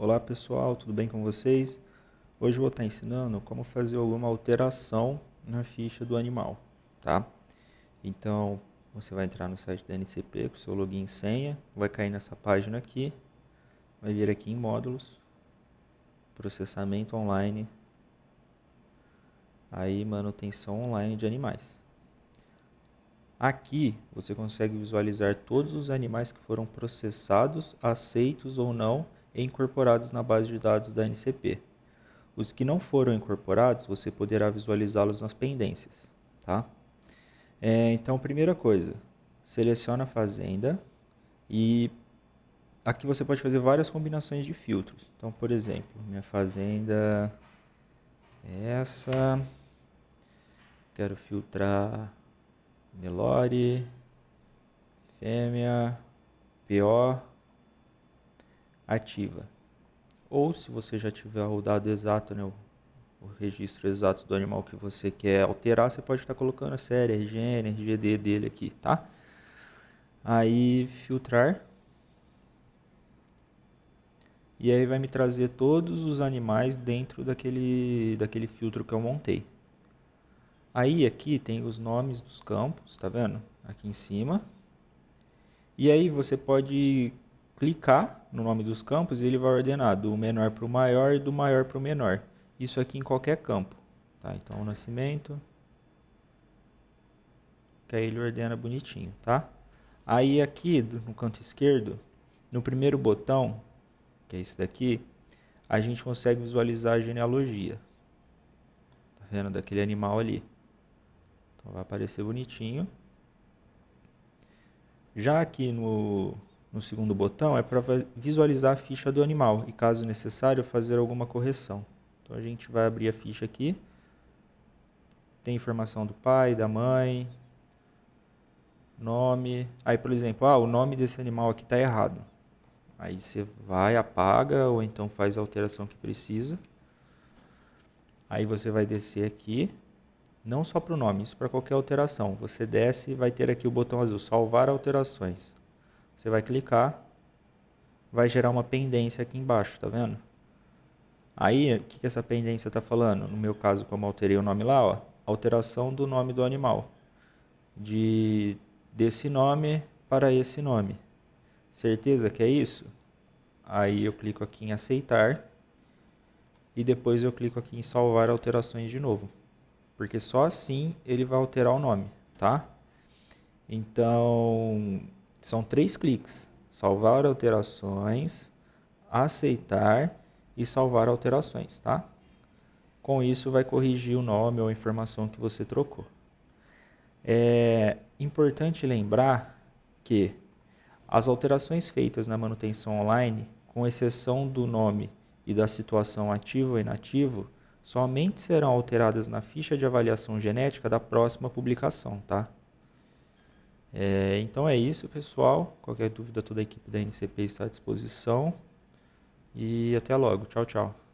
Olá pessoal, tudo bem com vocês? Hoje eu vou estar ensinando como fazer alguma alteração na ficha do animal, tá? Então, você vai entrar no site da NCP com seu login e senha, vai cair nessa página aqui, vai vir aqui em módulos, processamento online, aí manutenção online de animais. Aqui você consegue visualizar todos os animais que foram processados, aceitos ou não, e incorporados na base de dados da NCP. Os que não foram incorporados, você poderá visualizá-los nas pendências. Tá? É, então, primeira coisa, seleciona a fazenda e aqui você pode fazer várias combinações de filtros. Então, por exemplo, minha fazenda é essa. Quero filtrar Nelore, fêmea, PO ativa. Ou se você já tiver o dado exato, né, o, o registro exato do animal que você quer alterar, você pode estar colocando a série, RGN, RGD dele aqui, tá? Aí filtrar. E aí vai me trazer todos os animais dentro daquele, daquele filtro que eu montei. Aí aqui tem os nomes dos campos, tá vendo? Aqui em cima. E aí você pode clicar no nome dos campos e ele vai ordenar do menor para o maior e do maior para o menor. Isso aqui em qualquer campo. Tá? Então, o nascimento. Que aí ele ordena bonitinho, tá? Aí aqui no canto esquerdo, no primeiro botão, que é esse daqui, a gente consegue visualizar a genealogia. Tá vendo? Daquele animal ali. Então vai aparecer bonitinho. Já aqui no no segundo botão é para visualizar a ficha do animal e, caso necessário, fazer alguma correção. Então a gente vai abrir a ficha aqui. Tem informação do pai, da mãe, nome. Aí, por exemplo, ah, o nome desse animal aqui está errado. Aí você vai, apaga ou então faz a alteração que precisa. Aí você vai descer aqui, não só para o nome, isso para qualquer alteração. Você desce e vai ter aqui o botão azul, salvar alterações. Você vai clicar, vai gerar uma pendência aqui embaixo, tá vendo? Aí, o que, que essa pendência está falando? No meu caso, como alterei o nome lá, ó, alteração do nome do animal. De desse nome para esse nome. Certeza que é isso? Aí eu clico aqui em aceitar e depois eu clico aqui em salvar alterações de novo. Porque só assim ele vai alterar o nome, tá? Então, são três cliques: salvar alterações, aceitar e salvar alterações, tá? Com isso vai corrigir o nome ou a informação que você trocou. É importante lembrar que as alterações feitas na manutenção online, com exceção do nome e da situação ativo ou inativo, somente serão alteradas na ficha de avaliação genética da próxima publicação, tá? É, então é isso, pessoal. Qualquer dúvida, toda a equipe da NCP está à disposição. E até logo. Tchau, tchau.